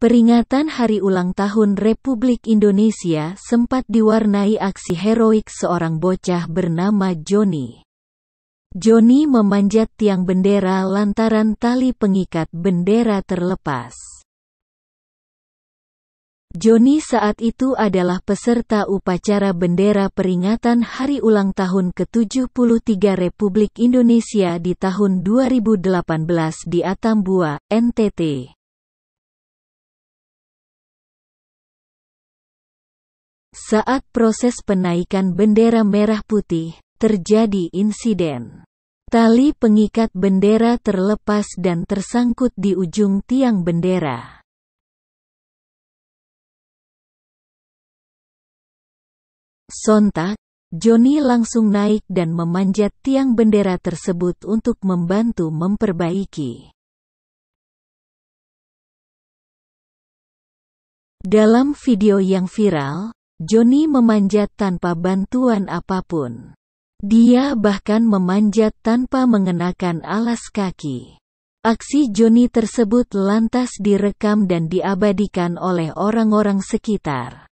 Peringatan hari ulang tahun Republik Indonesia sempat diwarnai aksi heroik seorang bocah bernama Joni. Joni memanjat tiang bendera lantaran tali pengikat bendera terlepas. Joni saat itu adalah peserta upacara bendera peringatan hari ulang tahun ke-73 Republik Indonesia di tahun 2018 di Atambua, NTT. Saat proses penaikan bendera merah putih, terjadi insiden. Tali pengikat bendera terlepas dan tersangkut di ujung tiang bendera. Sontak, Joni langsung naik dan memanjat tiang bendera tersebut untuk membantu memperbaiki. Dalam video yang viral, Joni memanjat tanpa bantuan apapun. Dia bahkan memanjat tanpa mengenakan alas kaki. Aksi Joni tersebut lantas direkam dan diabadikan oleh orang-orang sekitar.